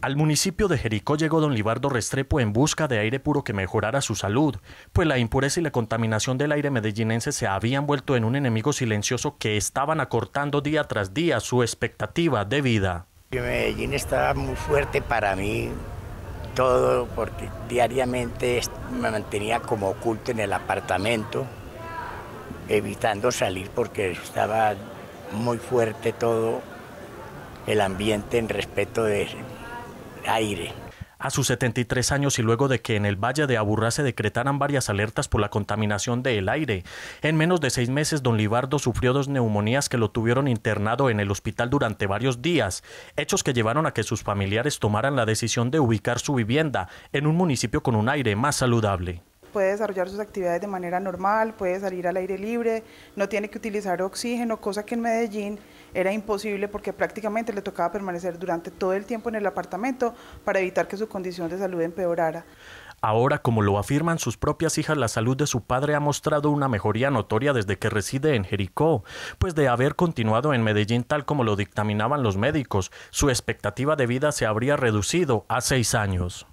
Al municipio de Jericó llegó don Libardo Restrepo en busca de aire puro que mejorara su salud, pues la impureza y la contaminación del aire medellinense se habían vuelto en un enemigo silencioso que estaban acortando día tras día su expectativa de vida. Medellín estaba muy fuerte para mí, todo porque diariamente me mantenía como oculto en el apartamento, evitando salir porque estaba muy fuerte todo el ambiente en respeto de aire. A sus 73 años y luego de que en el Valle de Aburrá se decretaran varias alertas por la contaminación del aire, en menos de seis meses don Libardo sufrió dos neumonías que lo tuvieron internado en el hospital durante varios días, hechos que llevaron a que sus familiares tomaran la decisión de ubicar su vivienda en un municipio con un aire más saludable puede desarrollar sus actividades de manera normal, puede salir al aire libre, no tiene que utilizar oxígeno, cosa que en Medellín era imposible porque prácticamente le tocaba permanecer durante todo el tiempo en el apartamento para evitar que su condición de salud empeorara. Ahora, como lo afirman sus propias hijas, la salud de su padre ha mostrado una mejoría notoria desde que reside en Jericó, pues de haber continuado en Medellín tal como lo dictaminaban los médicos, su expectativa de vida se habría reducido a seis años.